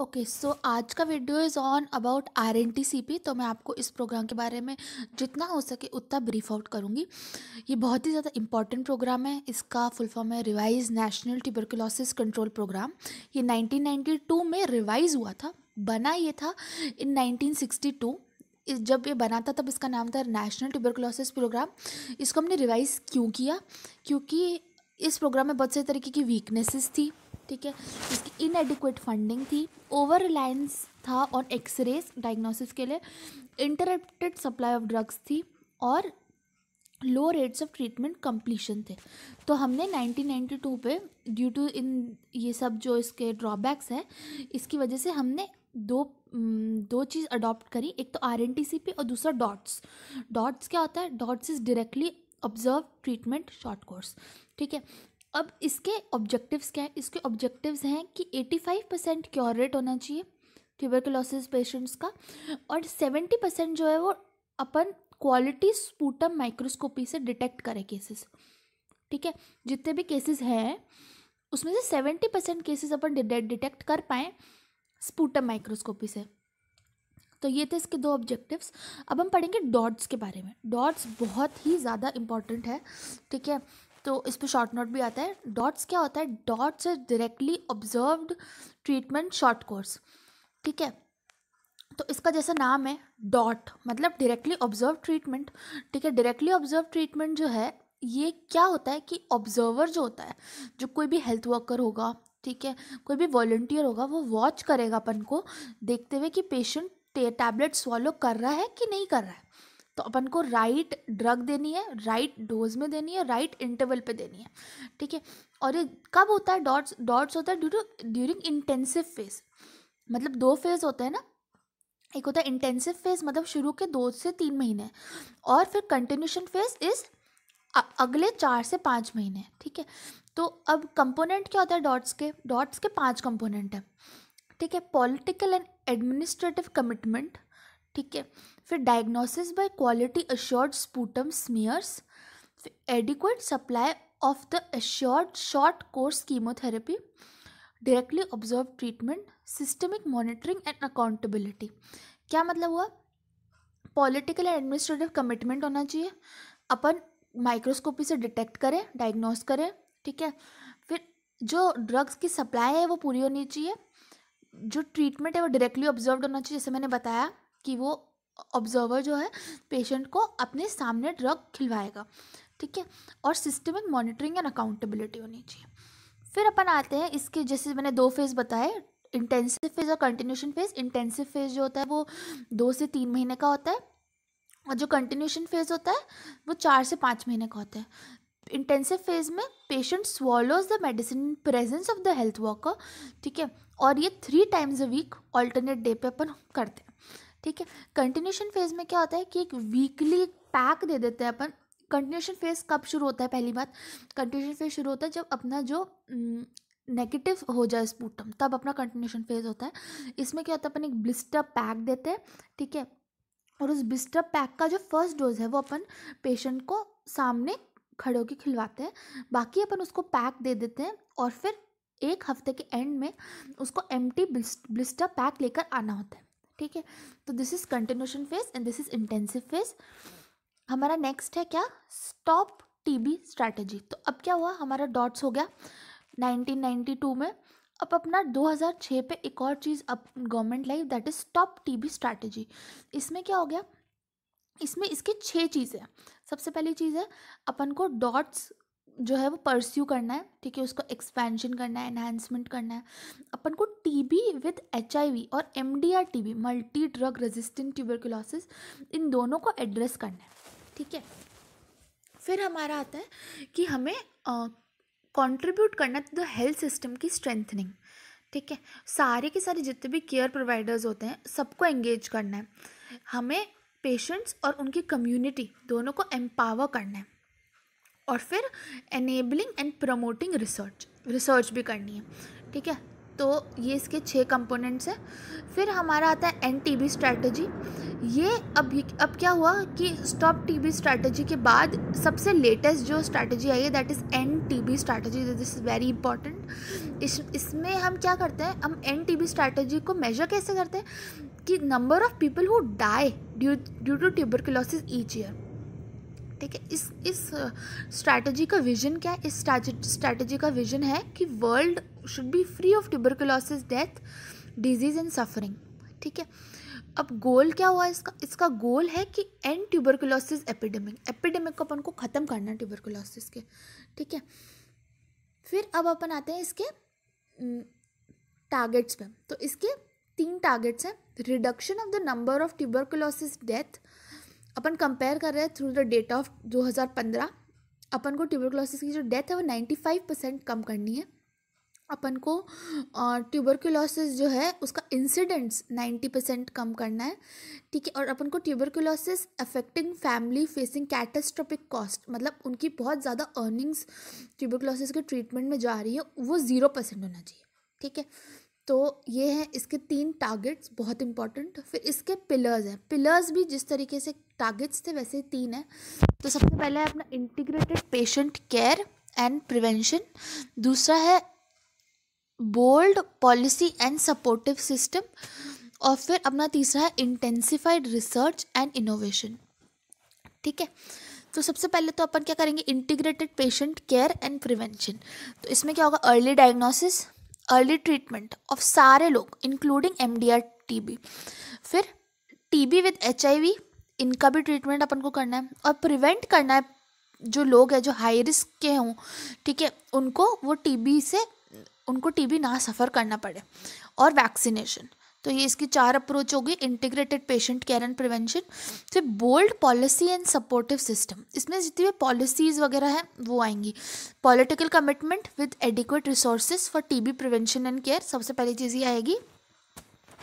okay okay, सो so आज का video is on about R N T C P तो मैं आपको इस प्रोग्राम के बारे में जितना हो सके उतना ब्रीफ आउट करूँगी ये बहुत ही ज़्यादा इंपॉर्टेंट प्रोग्राम है इसका फुल फॉर्म है revise national tuberculosis control program ये 1992 में रिवाइज हुआ था बना ये था इन 1962 जब ये बना था तब इसका नाम था नेशनल ट्यूबरकुलोसिस प्रोग्राम इसको हमने रिवाइज़ क्यों किया क्योंकि इस प्रोग्राम में बहुत सारे तरीके की वीकनेसेस थी ठीक है इसकी इनएडिकुएट फंडिंग थी ओवर रिलायंस था ऑन एक्सरेज डायग्नोसिस के लिए इंटरप्टेड सप्लाई ऑफ ड्रग्स थी और low rates of treatment completion थे तो हमने 1992 पे ड्यू टू इन ये सब जो इसके ड्रॉबैक्स हैं इसकी वजह से हमने दो दो चीज़ अडॉप्ट करी एक तो R N T C P और दूसरा डॉट्स डॉट्स क्या होता है DOTS is directly observe treatment short course ठीक है अब इसके ऑब्जेक्टिव्स क्या है इसके ऑब्जेक्टिव्स हैं कि 85 परसेंट क्योर रेट होना चाहिए ट्यूबरकुलोसिस पेशेंट्स का और 70 परसेंट जो है वो अपन क्वालिटी स्पूटम माइक्रोस्कोपी से डिटेक्ट करें केसेस ठीक है जितने भी केसेस हैं उसमें से सेवेंटी परसेंट केसेस अपन डिटेक्ट कर पाएँ स्पूटम माइक्रोस्कोपी से तो ये थे इसके दो ऑब्जेक्टिव्स अब हम पढ़ेंगे डॉट्स के बारे में डॉट्स बहुत ही ज़्यादा इम्पॉर्टेंट है ठीक है तो इस पर शॉर्ट नोट भी आता है डॉट्स क्या होता है DOTS are directly observed treatment short course ठीक है तो इसका जैसा नाम है डॉट मतलब डायरेक्टली ऑब्जर्व ट्रीटमेंट ठीक है डायरेक्टली ऑब्जर्व ट्रीटमेंट जो है ये क्या होता है कि ऑब्जर्वर जो होता है जो कोई भी हेल्थ वर्कर होगा ठीक है कोई भी वॉल्टियर होगा वो वॉच करेगा अपन को देखते हुए कि पेशेंट टैबलेट स्वॉलो कर रहा है कि नहीं कर रहा है तो अपन को राइट ड्रग देनी है राइट डोज में देनी है राइट इंटरवल पे देनी है ठीक है और ये कब होता है डॉट्स डॉट्स होता है due to during intensive phase मतलब दो फेज होते हैं ना एक होता है इंटेंसिव फेज मतलब शुरू के दो से तीन महीने और फिर कंटिन्यूशन फेज इज़ अगले चार से पाँच महीने ठीक है तो अब कंपोनेंट क्या होता है डॉट्स के डॉट्स के पांच कंपोनेंट हैं ठीक है पॉलिटिकल एंड एडमिनिस्ट्रेटिव कमिटमेंट ठीक है फिर diagnosis by quality assured sputum smears adequate supply of the assured short course chemotherapy directly observe treatment systemic monitoring and accountability क्या मतलब हुआ पॉलिटिकल एंड एडमिनिस्ट्रेटिव कमिटमेंट होना चाहिए अपन माइक्रोस्कोपी से डिटेक्ट करें डायग्नोस करें ठीक है फिर जो ड्रग्स की सप्लाई है वो पूरी होनी चाहिए जो ट्रीटमेंट है वो डायरेक्टली ऑब्जर्व होना चाहिए जैसे मैंने बताया कि वो ऑब्जर्वर जो है पेशेंट को अपने सामने ड्रग खिलवाएगा ठीक है और सिस्टमिक मॉनिटरिंग एंड अकाउंटेबिलिटी होनी चाहिए फिर अपन आते हैं इसके जैसे मैंने दो फेज़ बताए इंटेंसिव फेज़ और कंटिन्यूशन फेज़ इंटेंसिव फेज़ जो होता है वो दो से तीन महीने का होता है और जो कंटिन्यूशन फेज़ होता है वो चार से पाँच महीने का होता है इंटेंसिव फेज़ में patient swallows the medicine presence of the health worker ठीक है और ये three times a week alternate day पे अपन करते हैं ठीक है कंटिन्यूशन फेज में क्या होता है कि एक वीकली पैक दे देते हैं अपन कंटिन्यूशन फेज कब शुरू होता है पहली बात कंटिन्यूशन फेज शुरू होता है जब अपना जो नेगेटिव हो जाए स्पूटम तब अपना कंटिन्यूशन फेज होता है इसमें क्या होता है अपन एक ब्लिस्टर पैक देते हैं ठीक है और उस ब्लिस्टर पैक का जो फर्स्ट डोज है वो अपन पेशेंट को सामने खड़े होकर खिलवाते हैं बाकी अपन उसको पैक दे देते हैं और फिर एक हफ्ते के एंड में उसको एम्प्टी ब्लिस्टर पैक लेकर आना होता है ठीक है तो this is continuation phase and this is intensive phase हमारा नेक्स्ट है क्या स्टॉप टीबी स्ट्रेटजी तो अब क्या हुआ हमारा डॉट्स हो गया 1992 में अब अपना 2006 पे एक और चीज़ अब government life that is stop TB strategy इसमें क्या हो गया इसमें इसके छह चीज़ें सबसे पहली चीज़ है अपन को डॉट्स जो है वो परस्यू करना है ठीक है उसको एक्सपेंशन करना है एनहेंसमेंट करना है अपन को टीबी विद वी और T TB multi drug resistant tuberculosis इन दोनों को एड्रेस करना है ठीक है फिर हमारा आता है कि हमें कंट्रीब्यूट करना है तो हेल्थ सिस्टम की स्ट्रेंथनिंग ठीक है सारे के सारे जितने भी केयर प्रोवाइडर्स होते हैं सबको एंगेज करना है हमें पेशेंट्स और उनकी कम्युनिटी दोनों को एम्पावर करना है और फिर enabling and promoting research research भी करनी है ठीक है तो ये इसके छः कंपोनेंट्स हैं फिर हमारा आता है एन टी बी स्ट्रैटेजी ये अब अब क्या हुआ कि स्टॉप टी बी स्ट्रैटेजी के बाद सबसे लेटेस्ट जो स्ट्रैटेजी आई है that is N T B strategy this is very important इस इसमें हम क्या करते हैं हम एन टी बी स्ट्रैटेजी को मेजर कैसे करते हैं कि number of people who die due to tuberculosis each year ठीक है इस इस स्ट्रैटेजी का विजन क्या है इस स्ट्रैटेजी का विजन है कि world should be free of tuberculosis death disease and suffering ठीक है अब गोल क्या हुआ इसका इसका गोल है कि एंड ट्यूबरकुलोसिस एपिडेमिक एपिडेमिक को अपन को ख़त्म करना ट्यूबरकुलोसिस के ठीक है फिर अब अपन आते हैं इसके टारगेट्स पे तो इसके तीन टारगेट्स हैं reduction of the number of tuberculosis death अपन कंपेयर कर रहे हैं थ्रू द डेट ऑफ 2015 अपन को ट्यूबरकुलोसिस की जो डेथ है वो 95 परसेंट कम करनी है अपन को ट्यूबरकुलोसिस जो है उसका इंसिडेंट्स 90 परसेंट कम करना है ठीक है और अपन को tuberculosis affecting family facing catastrophic cost मतलब उनकी बहुत ज़्यादा अर्निंग्स ट्यूबरकुलोसिस के ट्रीटमेंट में जा रही है वो ज़ीरो परसेंट होना चाहिए ठीक है तो ये हैं इसके तीन टारगेट्स बहुत इंपॉर्टेंट फिर इसके पिलर्स हैं पिलर्स भी जिस तरीके से टारगेट्स थे वैसे ही तीन हैं तो सबसे पहले है अपना integrated patient care and prevention दूसरा है bold policy and supportive system और फिर अपना तीसरा है इंटेंसिफाइड रिसर्च एंड इनोवेशन ठीक है तो सबसे पहले तो अपन क्या करेंगे integrated patient care and prevention तो इसमें क्या होगा early diagnosis early treatment of सारे लोग including M D R T B फिर T B with H I V इनका भी ट्रीटमेंट अपन को करना है और प्रिवेंट करना है जो लोग हैं जो हाई रिस्क के हों ठीक है उनको वो टी बी से उनको टी बी ना सफ़र करना पड़े और वैक्सीनेशन तो ये इसकी चार अप्रोच होगी integrated patient care and prevention फिर bold policy and supportive system इसमें जितनी भी पॉलिसीज़ वगैरह हैं वो आएंगी political commitment with adequate resources for TB prevention and care सबसे पहली चीज़ ये आएगी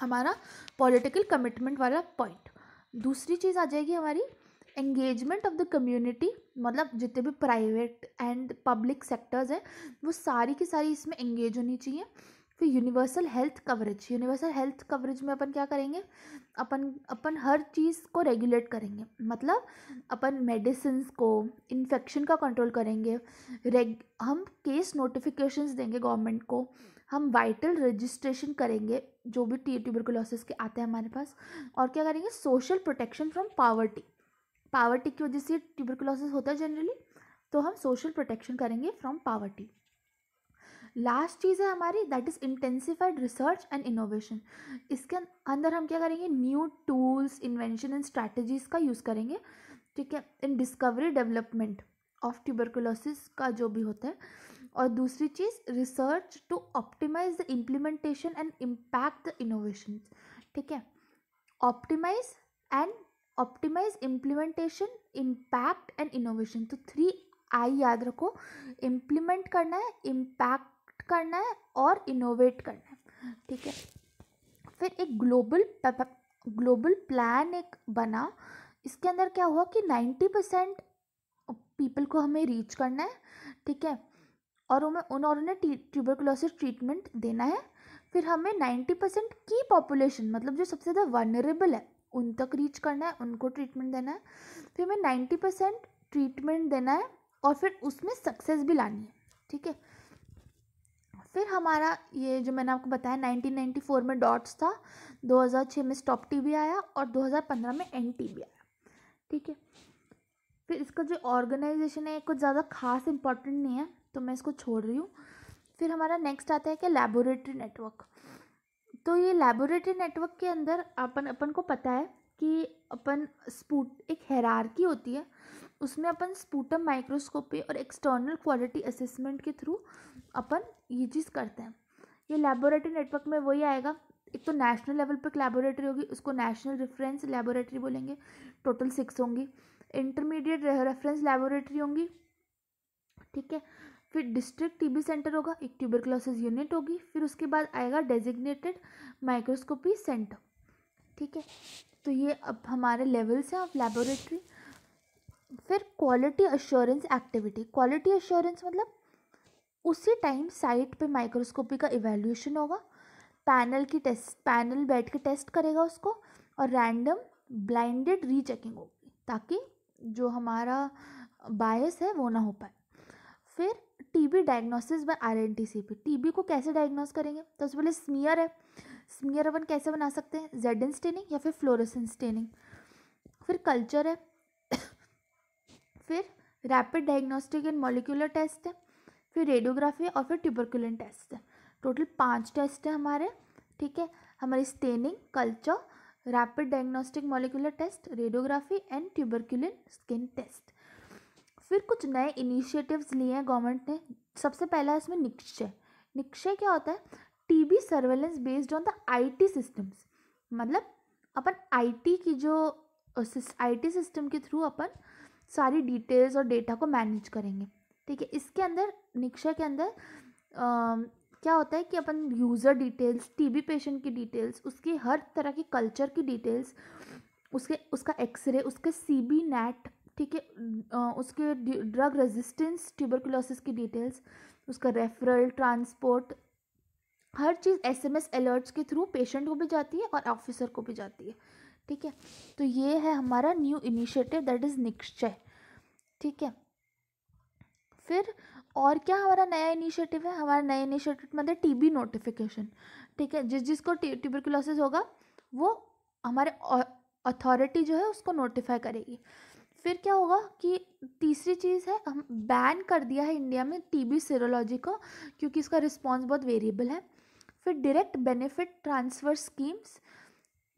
हमारा पॉलिटिकल कमिटमेंट वाला पॉइंट दूसरी चीज़ आ जाएगी हमारी एंगेजमेंट ऑफ द कम्युनिटी मतलब जितने भी प्राइवेट एंड पब्लिक सेक्टर्स हैं वो सारी की सारी इसमें एंगेज होनी चाहिए फिर universal health coverage universal health coverage में अपन क्या करेंगे अपन अपन हर चीज़ को रेगुलेट करेंगे मतलब अपन मेडिसिन को इन्फेक्शन का कंट्रोल करेंगे रेग हम केस नोटिफिकेशंस देंगे गवर्नमेंट को हम वाइटल रजिस्ट्रेशन करेंगे जो भी टी ट्यूबरकुलोसिस के आते हैं हमारे पास और क्या करेंगे social protection from poverty poverty की वजह से ट्यूबरकुलोसिस होता है जनरली तो हम सोशल प्रोटेक्शन करेंगे फ्रॉम पावर्टी लास्ट चीज़ है हमारी that is intensified research and innovation इसके अंदर हम क्या करेंगे new tools invention and strategies का यूज़ करेंगे ठीक है in discovery development of tuberculosis का जो भी होता है और दूसरी चीज़ research to optimize the implementation and impact the innovation ठीक है optimize and optimize implementation impact and innovation तो थ्री आई याद रखो इम्प्लीमेंट करना है इम्पैक्ट करना है और इनोवेट करना है ठीक है फिर एक ग्लोबल ग्लोबल प्लान एक बना इसके अंदर क्या हुआ कि नाइन्टी परसेंट पीपल को हमें रीच करना है ठीक है और हमें उन्होंने ट्यूबरकुलोसिस ट्रीटमेंट देना है फिर हमें नाइन्टी परसेंट की पॉपुलेशन मतलब जो सबसे ज़्यादा वनरेबल है उन तक रीच करना है उनको ट्रीटमेंट देना है फिर हमें नाइन्टी परसेंट ट्रीटमेंट देना है और फिर उसमें सक्सेस भी लानी है ठीक है फिर हमारा ये जो मैंने आपको बताया 1994 में डॉट्स था 2006 में स्टॉप टी आया और 2015 में एन टी आया ठीक है फिर इसका जो ऑर्गेनाइजेशन है कुछ ज़्यादा खास इंपॉर्टेंट नहीं है तो मैं इसको छोड़ रही हूँ फिर हमारा नेक्स्ट आता है कि लेबोरेटरी नेटवर्क तो ये लेबोरेटरी नेटवर्क के अंदर अपन अपन को पता है कि अपन स्पूट एक हैरारकी होती है उसमें अपन स्पूटम माइक्रोस्कोपी और एक्सटर्नल क्वालिटी असेसमेंट के थ्रू अपन ये चीज़ करते हैं ये लेबोरेटरी नेटवर्क में वही आएगा एक तो नेशनल लेवल पर एक लेबोरेटरी होगी उसको नेशनल रेफरेंस लेबोरेटरी बोलेंगे टोटल सिक्स होंगी इंटरमीडिएट रेफरेंस लेबोरेटरी होंगी ठीक है फिर डिस्ट्रिक्ट टीबी सेंटर होगा एक ट्यूबरक्लोसिस यूनिट होगी फिर उसके बाद आएगा डेजिग्नेटेड माइक्रोस्कोपी सेंटर ठीक है तो ये अब हमारे लेवल्स हैं ऑफ लेबोरेटरी फिर quality assurance activity quality assurance मतलब उसी टाइम साइट पे माइक्रोस्कोपी का इवेल्यूशन होगा पैनल की टेस्ट पैनल बैठ के टेस्ट करेगा उसको और रैंडम ब्लाइंडेड रीचेकिंग होगी ताकि जो हमारा बायस है वो ना हो पाए फिर TB diagnosis by R N T C P TB को कैसे डायग्नोस करेंगे तो सबसे पहले स्मीयर है स्मियर अपन कैसे बना सकते हैं इन स्टेनिंग या फिर फ्लोरेसेंस स्टेनिंग फिर कल्चर है फिर rapid diagnostic and molecular test है फिर रेडियोग्राफी और फिर ट्यूबरकुलन टेस्ट है टोटल पाँच टेस्ट है हमारे ठीक है हमारी staining culture rapid diagnostic molecular test radiography and tuberculin skin test फिर कुछ नए इनिशिएटिव्स लिए हैं गवर्नमेंट ने सबसे पहला है इसमें निक्षय निक्षय क्या होता है TB surveillance based on the IT systems मतलब अपन आईटी की जो आईटी सिस्टम के थ्रू अपन सारी डिटेल्स और डेटा को मैनेज करेंगे ठीक है इसके अंदर निक्षा के अंदर आ, क्या होता है कि अपन यूज़र डिटेल्स टीबी पेशेंट की डिटेल्स उसके हर तरह की कल्चर की डिटेल्स उसके उसका एक्सरे उसके सी बी नेट ठीक है उसके ड्रग रेजिस्टेंस ट्यूबरकुलोसिस की डिटेल्स उसका रेफरल ट्रांसपोर्ट हर चीज़ एसएमएस अलर्ट्स के थ्रू पेशेंट को भी जाती है और ऑफिसर को भी जाती है ठीक है तो ये है हमारा न्यू इनिशिएटिव दैट इज़ निश्चय ठीक है फिर और क्या हमारा नया इनिशिएटिव है हमारा नया इनिशिएटिव मतलब टीबी नोटिफिकेशन ठीक है जिस जिसको ट्यूबरकुलोसिस होगा वो हमारे अथॉरिटी जो है उसको नोटिफाई करेगी फिर क्या होगा कि तीसरी चीज़ है हम बैन कर दिया है इंडिया में टीबी सीरोलॉजी को क्योंकि इसका रिस्पॉन्स बहुत वेरिएबल है फिर डायरेक्ट बेनिफिट ट्रांसफ़र स्कीम्स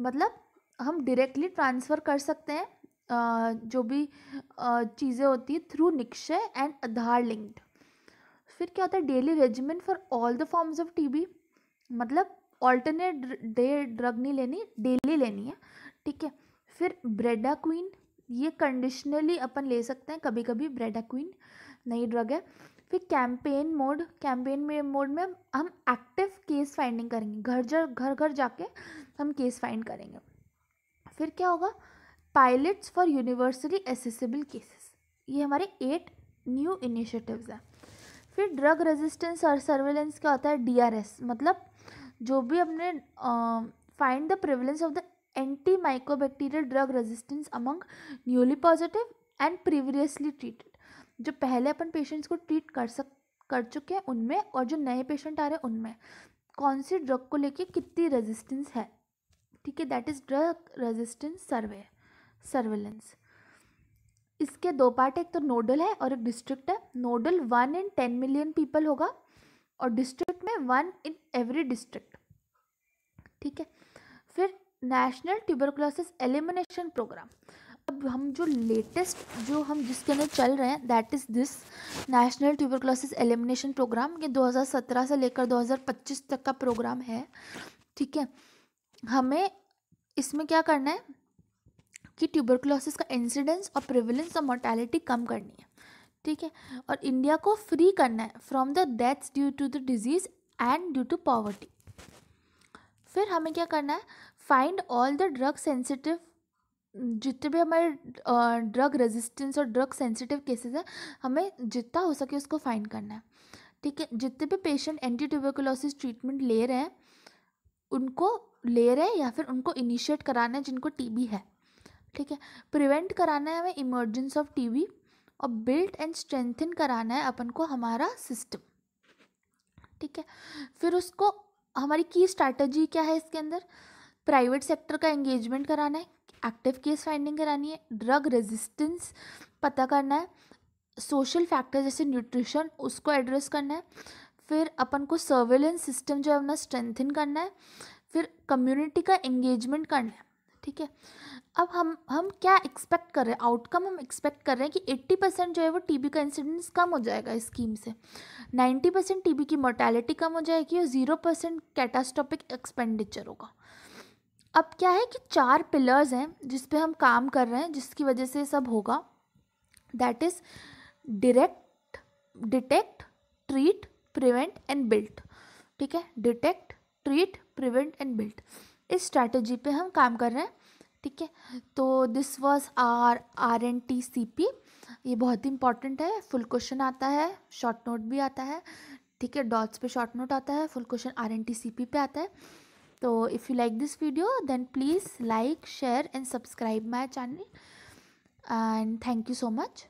मतलब हम डायरेक्टली ट्रांसफ़र कर सकते हैं जो भी चीज़ें होती है through Nikshay and Aadhaar linked फिर क्या होता है daily regiment for all the forms of TB मतलब ऑल्टरनेट डे ड्रग नहीं लेनी डेली लेनी है ठीक है फिर ब्रेडा क्वीन ये कंडीशनली अपन ले सकते हैं कभी कभी ब्रेडा क्वीन नई ड्रग है फिर कैंपेन मोड कैंपेन में मोड में हम एक्टिव केस फाइंडिंग करेंगे घर घर घर घर जाके हम केस फाइंड करेंगे फिर क्या होगा pilots for universally accessible cases ये हमारे एट न्यू इनिशिएटिव्स हैं फिर ड्रग रेजिस्टेंस और सर्वेलेंस क्या होता है डीआरएस मतलब जो भी हमने find the prevalence of the anti microbacterial drug resistance among newly positive and previously treated जो पहले अपन पेशेंट्स को ट्रीट कर सक कर चुके हैं उनमें और जो नए पेशेंट आ रहे हैं उनमें कौन सी ड्रग को लेके कितनी रेजिस्टेंस है ठीक है that is drug resistance survey surveillance इसके दो पार्ट एक तो नोडल है और एक डिस्ट्रिक्ट है nodal one in ten million people होगा और डिस्ट्रिक्ट में वन इन एवरी डिस्ट्रिक्ट ठीक है फिर नेशनल ट्यूबरकुलोसिस एलिमिनेशन प्रोग्राम अब हम जो लेटेस्ट जो हम जिसके अंदर चल रहे हैं that is this national tuberculosis elimination programme ये 2017 से लेकर 2025 तक का प्रोग्राम है ठीक है हमें इसमें क्या करना है कि ट्यूबरक्लोसिस का इंसिडेंस और प्रिविलेंस और मोर्टेलिटी कम करनी है ठीक है और इंडिया को फ्री करना है from the deaths due to the disease and due to poverty फिर हमें क्या करना है find all the drug sensitive जितने भी हमारे ड्रग रेजिस्टेंस और ड्रग सेंसिटिव केसेस हैं हमें जितना हो सके उसको फाइंड करना है ठीक है जितने भी पेशेंट एंटी ट्यूबरकुलोसिस ट्रीटमेंट ले रहे हैं उनको ले रहे हैं या फिर उनको इनिशिएट कराना है जिनको टीबी है ठीक है प्रिवेंट कराना है हमें इमरजेंस ऑफ टीबी और बिल्ट एंड स्ट्रेंथन कराना है अपन को हमारा सिस्टम ठीक है फिर उसको हमारी की स्ट्रैटेजी क्या है इसके अंदर प्राइवेट सेक्टर का एंगेजमेंट कराना है एक्टिव केस फाइंडिंग करानी है ड्रग रेजिस्टेंस पता करना है सोशल फैक्टर जैसे न्यूट्रिशन उसको एड्रेस करना है फिर अपन को सर्वेलेंस सिस्टम जो है अपना स्ट्रेंथन करना है फिर कम्युनिटी का एंगेजमेंट करना है ठीक है अब हम हम क्या एक्सपेक्ट कर रहे हैं आउटकम हम एक्सपेक्ट कर रहे हैं कि 80 परसेंट जो है वो टीबी का इंसिडेंस कम हो जाएगा इस स्कीम से 90 परसेंट टीबी की मोर्टेलिटी कम हो जाएगी और ज़ीरो परसेंट कैटास्ट्रॉपिक एक्सपेंडिचर होगा अब क्या है कि चार पिलर्स हैं जिस पे हम काम कर रहे हैं जिसकी वजह से सब होगा that is direct detect treat prevent and built ठीक है detect treat prevent and built इस स्ट्रैटेजी पे हम काम कर रहे हैं ठीक है तो this was R R N T C P ये बहुत ही इंपॉर्टेंट है फुल क्वेश्चन आता है शॉर्ट नोट भी आता है ठीक है डॉट्स पे शॉर्ट नोट आता है full question R N T C P पे आता है so if you like this video then please like share and subscribe my channel and thank you so much